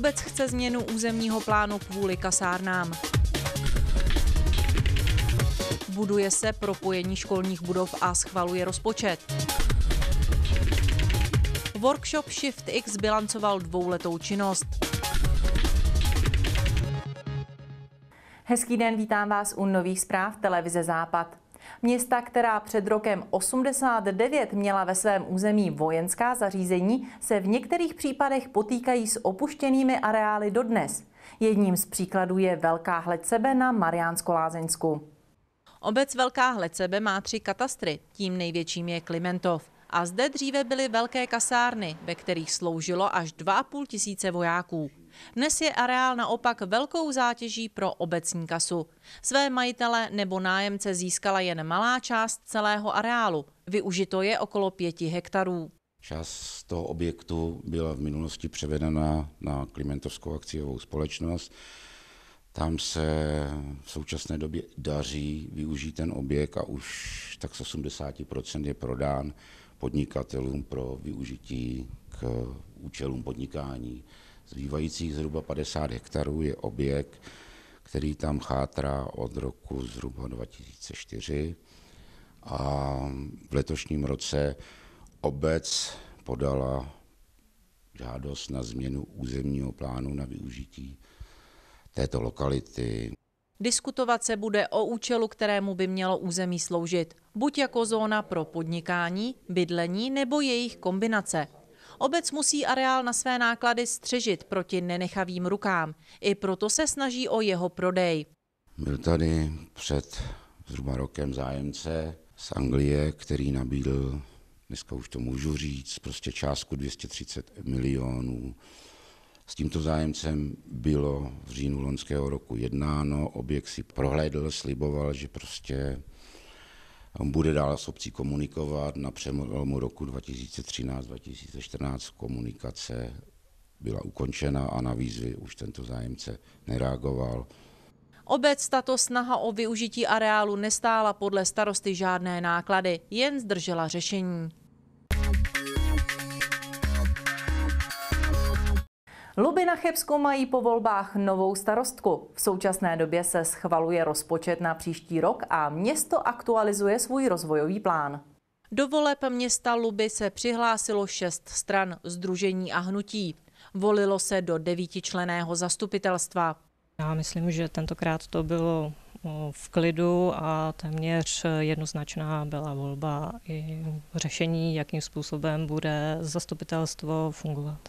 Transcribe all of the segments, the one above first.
Obec chce změnu územního plánu kvůli kasárnám. Buduje se propojení školních budov a schvaluje rozpočet. Workshop Shift X bilancoval dvouletou činnost. Hezký den, vítám vás u nových zpráv televize Západ. Města, která před rokem 89 měla ve svém území vojenská zařízení, se v některých případech potýkají s opuštěnými areály dodnes. Jedním z příkladů je Velká Hledcebe na Mariánsko-Lázeňsku. Obec Velká Hledcebe má tři katastry, tím největším je Klimentov. A zde dříve byly velké kasárny, ve kterých sloužilo až 2,5 tisíce vojáků. Dnes je areál naopak velkou zátěží pro obecní kasu. Své majitele nebo nájemce získala jen malá část celého areálu. Využito je okolo pěti hektarů. Část toho objektu byla v minulosti převedena na Klimentovskou akciovou společnost. Tam se v současné době daří využít ten objekt a už tak 80% je prodán podnikatelům pro využití k účelům podnikání. Zbývajících zhruba 50 hektarů je objekt, který tam chátrá od roku zhruba 2004. A v letošním roce obec podala žádost na změnu územního plánu na využití této lokality. Diskutovat se bude o účelu, kterému by mělo území sloužit, buď jako zóna pro podnikání, bydlení nebo jejich kombinace. Obec musí areál na své náklady střežit proti nenechavým rukám. I proto se snaží o jeho prodej. Byl tady před zhruba rokem zájemce z Anglie, který nabídl, dneska už to můžu říct, prostě částku 230 milionů. S tímto zájemcem bylo v říjnu loňského roku jednáno, objekt si prohlédl, sliboval, že prostě bude dál s obcí komunikovat. Na přelomu roku 2013-2014 komunikace byla ukončena a na výzvy už tento zájemce nereagoval. Obec tato snaha o využití areálu nestála podle starosty žádné náklady, jen zdržela řešení. Luby na Chebsku mají po volbách novou starostku. V současné době se schvaluje rozpočet na příští rok a město aktualizuje svůj rozvojový plán. Do voleb města Luby se přihlásilo šest stran, združení a hnutí. Volilo se do devítičleného zastupitelstva. Já myslím, že tentokrát to bylo v klidu a téměř jednoznačná byla volba i řešení, jakým způsobem bude zastupitelstvo fungovat.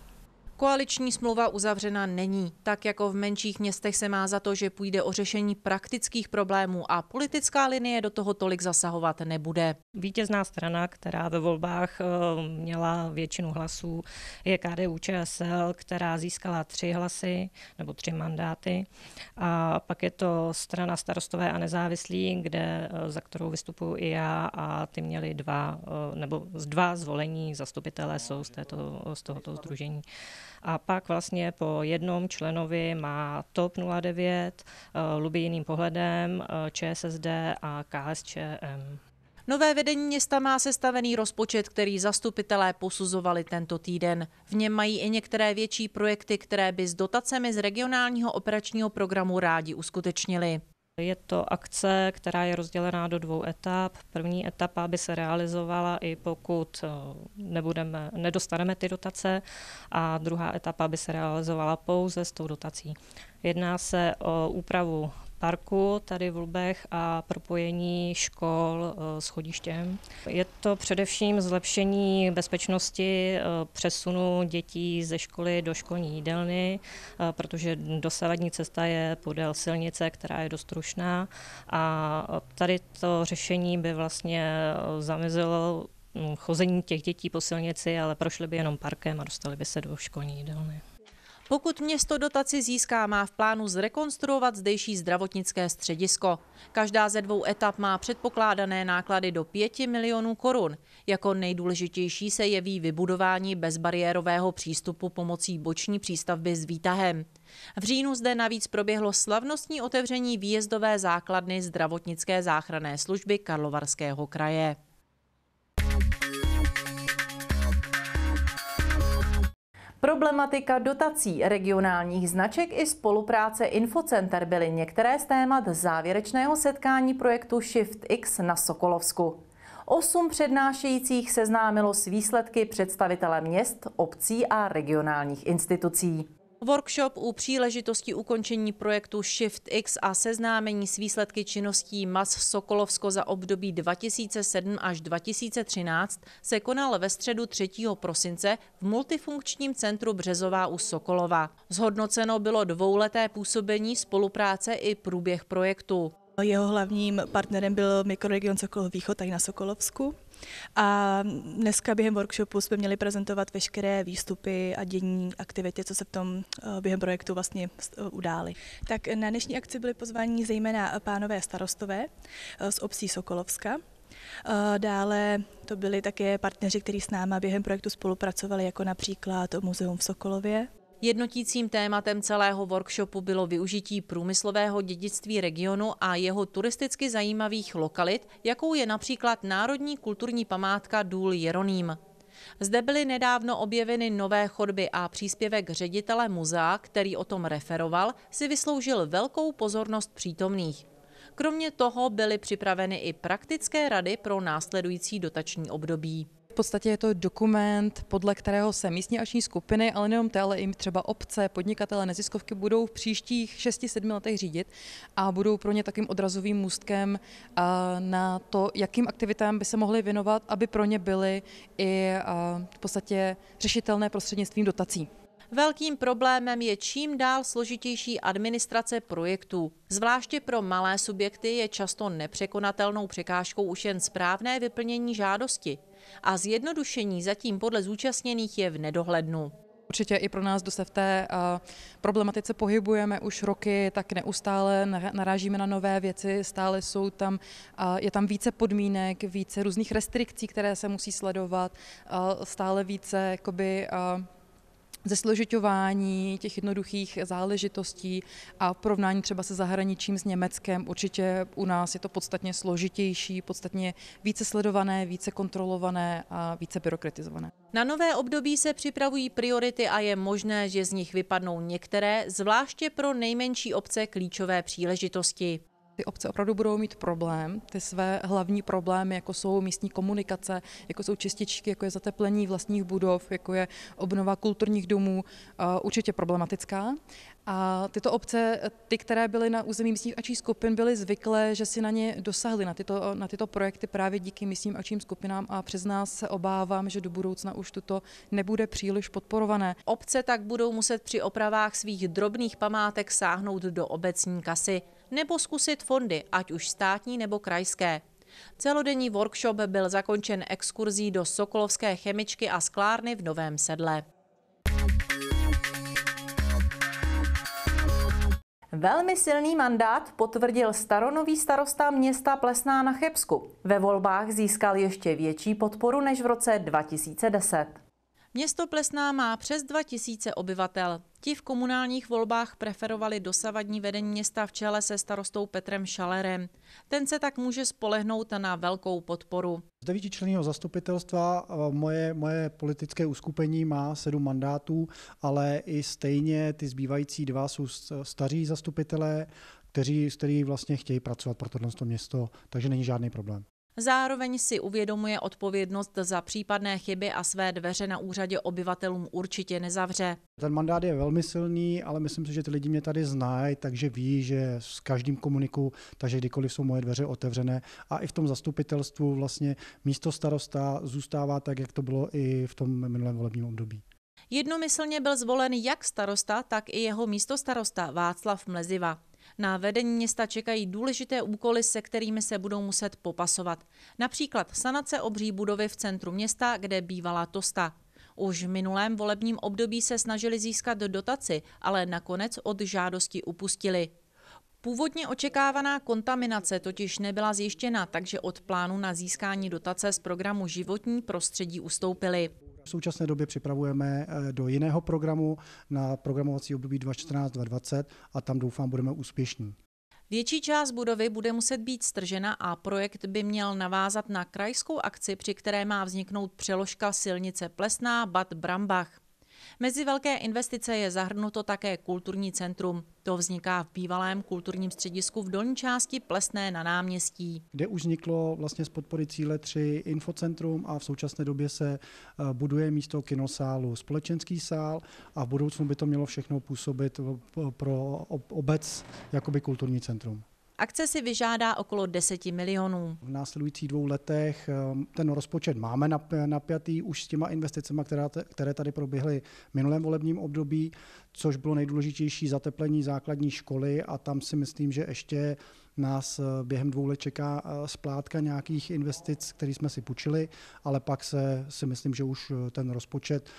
Koaliční smlouva uzavřena není. Tak jako v menších městech se má za to, že půjde o řešení praktických problémů a politická linie do toho tolik zasahovat nebude. Vítězná strana, která ve volbách eh, měla většinu hlasů, je KDU ČSL, která získala tři hlasy nebo tři mandáty. A pak je to strana starostové a nezávislí, kde, eh, za kterou vystupuji i já a ty měli dva, eh, nebo z dva zvolení zastupitelé jsou z, této, z tohoto združení a pak vlastně po jednom členovi má TOP 09, eh, jiným pohledem, eh, ČSSD a KSČM. Nové vedení města má sestavený rozpočet, který zastupitelé posuzovali tento týden. V něm mají i některé větší projekty, které by s dotacemi z regionálního operačního programu rádi uskutečnili. Je to akce, která je rozdělená do dvou etap. První etapa by se realizovala i pokud eh, nebudeme, nedostaneme ty dotace a druhá etapa by se realizovala pouze s tou dotací. Jedná se o úpravu parku tady v Lubech a propojení škol eh, s chodištěm. Je to především zlepšení bezpečnosti eh, přesunu dětí ze školy do školní jídelny, eh, protože dosavadní cesta je podél silnice, která je dost rušná a tady to řešení by vlastně zamezilo hm, chození těch dětí po silnici, ale prošli by jenom parkem a dostali by se do školní jídelny. Pokud město dotaci získá, má v plánu zrekonstruovat zdejší zdravotnické středisko. Každá ze dvou etap má předpokládané náklady do 5 milionů korun. Jako nejdůležitější se jeví vybudování bezbariérového přístupu pomocí boční přístavby s výtahem. V říjnu zde navíc proběhlo slavnostní otevření výjezdové základny zdravotnické záchranné služby Karlovarského kraje. Problematika dotací regionálních značek i spolupráce Infocenter byly některé z témat závěrečného setkání projektu Shift X na Sokolovsku. Osm přednášejících seznámilo s výsledky představitele měst, obcí a regionálních institucí. Workshop u příležitosti ukončení projektu Shift X a seznámení s výsledky činností MAS Sokolovsko za období 2007 až 2013 se konal ve středu 3. prosince v multifunkčním centru Březová u Sokolova. Zhodnoceno bylo dvouleté působení, spolupráce i průběh projektu. Jeho hlavním partnerem byl mikroregion Sokolov Východ tady na Sokolovsku a dneska během workshopu jsme měli prezentovat veškeré výstupy a dění aktivity, co se v tom eh, během projektu vlastně eh, udály. Tak na dnešní akci byli pozváni zejména eh, pánové starostové z obcí Sokolovska, Dále to byli také partneři, kteří s náma během projektu spolupracovali, jako například Muzeum v Sokolově, Jednotícím tématem celého workshopu bylo využití průmyslového dědictví regionu a jeho turisticky zajímavých lokalit, jakou je například Národní kulturní památka Důl Jeroným. Zde byly nedávno objeveny nové chodby a příspěvek ředitele muzea, který o tom referoval, si vysloužil velkou pozornost přítomných. Kromě toho byly připraveny i praktické rady pro následující dotační období podstatě je to dokument, podle kterého se místní ační skupiny, ale nejenom ty, ale i třeba obce, podnikatele, neziskovky budou v příštích 6-7 letech řídit a budou pro ně takým odrazovým můstkem eh, na to, jakým aktivitám by se mohly věnovat, aby pro ně byly i eh, v podstatě řešitelné prostřednictvím dotací. Velkým problémem je čím dál složitější administrace projektů. Zvláště pro malé subjekty je často nepřekonatelnou překážkou už jen správné vyplnění žádosti. A zjednodušení zatím podle zúčastněných je v nedohlednu. Určitě i pro nás, kdo se v té eh, problematice pohybujeme už roky, tak neustále narážíme na nové věci, stále jsou tam, eh, je tam více podmínek, více různých restrikcí, které se musí sledovat, eh, stále více jakoby, zesložitování těch jednoduchých záležitostí a porovnání třeba se zahraničím s Německem. Určitě u nás je to podstatně složitější, podstatně více sledované, více kontrolované a více byrokratizované. Na nové období se připravují priority a je možné, že z nich vypadnou některé, zvláště pro nejmenší obce klíčové příležitosti ty obce opravdu budou mít problém, ty své hlavní problémy, jako jsou místní komunikace, jako jsou čističky, jako je zateplení vlastních budov, jako je obnova kulturních domů, eh, určitě problematická. A tyto obce, ty, které byly na území místních ačí skupin, byly zvyklé, že si na ně dosahly, na tyto, na tyto projekty právě díky místním ačím skupinám a přes nás se obávám, že do budoucna už tuto nebude příliš podporované. Obce tak budou muset při opravách svých drobných památek sáhnout do obecní kasy nebo zkusit fondy, ať už státní nebo krajské. Celodenní workshop byl zakončen exkurzí do Sokolovské chemičky a sklárny v Novém Sedle. Velmi silný mandát potvrdil staronový starosta města Plesná na Chebsku. Ve volbách získal ještě větší podporu než v roce 2010. Město Plesná má přes 2000 obyvatel. Ti v komunálních volbách preferovali dosavadní vedení města v čele se starostou Petrem Šalerem. Ten se tak může spolehnout na velkou podporu. Z devíti členního zastupitelstva eh, moje, moje politické uskupení má sedm mandátů, ale i stejně ty zbývající dva jsou staří zastupitelé, kteří, kteří vlastně chtějí pracovat pro tohle město, takže není žádný problém. Zároveň si uvědomuje odpovědnost za případné chyby a své dveře na úřadě obyvatelům určitě nezavře. Ten mandát je velmi silný, ale myslím si, že ty lidi mě tady znají, takže ví, že s každým komuniku, takže kdykoliv jsou moje dveře otevřené. A i v tom zastupitelstvu vlastně místo starosta zůstává tak, jak to bylo i v tom minulém volebním období. Jednomyslně byl zvolen jak starosta, tak i jeho místostarosta Václav Mleziva. Na vedení města čekají důležité úkoly, se kterými se budou muset popasovat. Například sanace obří budovy v centru města, kde bývala Tosta. Už v minulém volebním období se snažili získat dotaci, ale nakonec od žádosti upustili. Původně očekávaná kontaminace totiž nebyla zjištěna, takže od plánu na získání dotace z programu životní prostředí ustoupili. V současné době připravujeme eh, do jiného programu na programovací období 2014-2020 a tam doufám budeme úspěšní. Větší část budovy bude muset být stržena a projekt by měl navázat na krajskou akci, při které má vzniknout přeložka silnice Plesná Bad Brambach. Mezi velké investice je zahrnuto také kulturní centrum. To vzniká v bývalém kulturním středisku v dolní části Plesné na náměstí. Kde už vzniklo vlastně z podpory cíle 3 infocentrum a v současné době se eh, buduje místo kinosálu společenský sál a v budoucnu by to mělo všechno působit pro obec jakoby kulturní centrum. Akce si vyžádá okolo 10 milionů. V následujících dvou letech ehm, ten rozpočet máme napjatý už s těma investicemi, které tady proběhly v minulém volebním období, což bylo nejdůležitější zateplení základní školy a tam si myslím, že ještě nás eh, během dvou let čeká eh, splátka nějakých investic, které jsme si půjčili, ale pak se si myslím, že už eh, ten rozpočet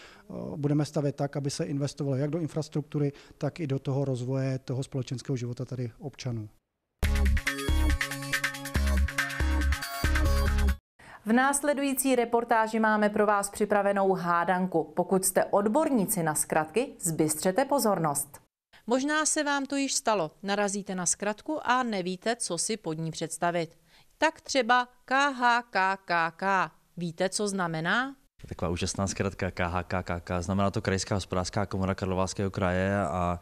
budeme stavět tak, aby se investovalo jak do infrastruktury, tak i do toho rozvoje toho společenského života tady občanů. V následující reportáži máme pro vás připravenou hádanku. Pokud jste odborníci na zkratky, zbystřete pozornost. Možná se vám to již stalo, narazíte na zkratku a nevíte, co si pod ní představit. Tak třeba KHKKK. Víte, co znamená? taková úžasná zkratka KHKKK, znamená to Krajská hospodářská komora Karlovářského kraje a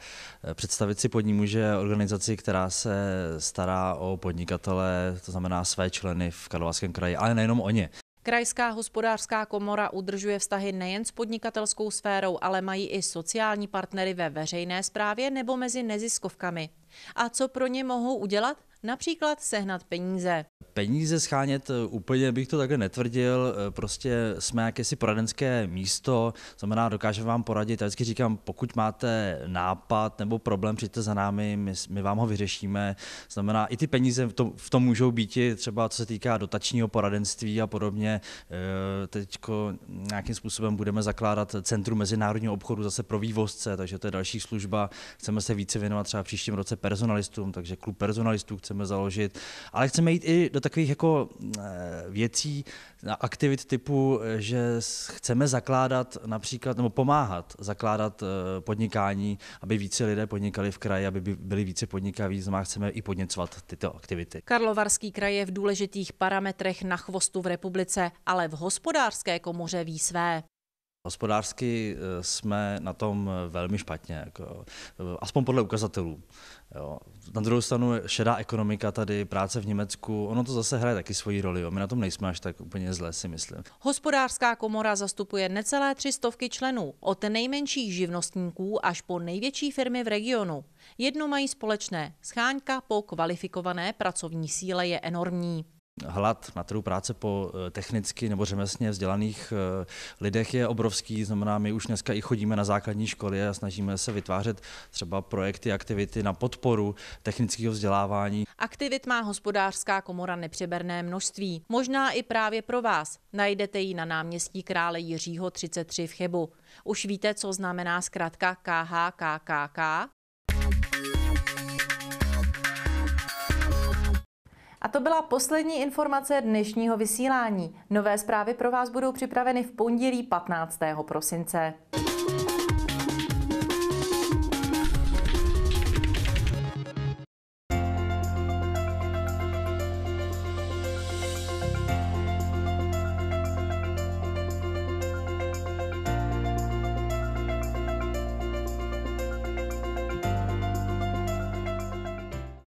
e, představit si pod ní může organizaci, která se stará o podnikatele, to znamená své členy v Karlovářském kraji, ale nejenom o ně. Krajská hospodářská komora udržuje vztahy nejen s podnikatelskou sférou, ale mají i sociální partnery ve veřejné správě nebo mezi neziskovkami. A co pro ně mohou udělat? například sehnat peníze. Peníze schánět eh, úplně bych to takhle netvrdil, eh, prostě jsme jakési poradenské místo, znamená dokážeme vám poradit. Já vždycky říkám, pokud máte nápad nebo problém, přijďte za námi, my, my vám ho vyřešíme. Znamená, i ty peníze v tom, v tom můžou být i třeba co se týká dotačního poradenství a podobně. Eh, Teď nějakým způsobem budeme zakládat Centrum mezinárodního obchodu zase pro vývozce, takže to je další služba. Chceme se více věnovat třeba příštím roce personalistům, takže klub personalistů chce chceme založit, ale chceme jít i do takových jako eh, věcí, aktivit typu, eh, že chceme zakládat například, nebo pomáhat zakládat eh, podnikání, aby více lidé podnikali v kraji, aby byli více podnikaví, znamená chceme i podněcovat tyto aktivity. Karlovarský kraj je v důležitých parametrech na chvostu v republice, ale v hospodářské komoře ví své. Hospodářsky eh, jsme na tom eh, velmi špatně, jako, eh, aspoň podle ukazatelů. Jo. Na druhou stranu šedá ekonomika tady, práce v Německu, ono to zase hraje taky svoji roli. Jo. My na tom nejsme až tak úplně zlé, si myslím. Hospodářská komora zastupuje necelé tři stovky členů, od nejmenších živnostníků až po největší firmy v regionu. Jedno mají společné, scháňka po kvalifikované pracovní síle je enormní hlad na trhu práce po eh, technicky nebo řemesně vzdělaných eh, lidech je obrovský, znamená, my už dneska i chodíme na základní školy a snažíme se vytvářet třeba projekty, aktivity na podporu technického vzdělávání. Aktivit má hospodářská komora nepřeberné množství. Možná i právě pro vás. Najdete ji na náměstí krále Jiřího 33 v Chebu. Už víte, co znamená zkrátka KHKKK? A to byla poslední informace dnešního vysílání. Nové zprávy pro vás budou připraveny v pondělí 15. prosince.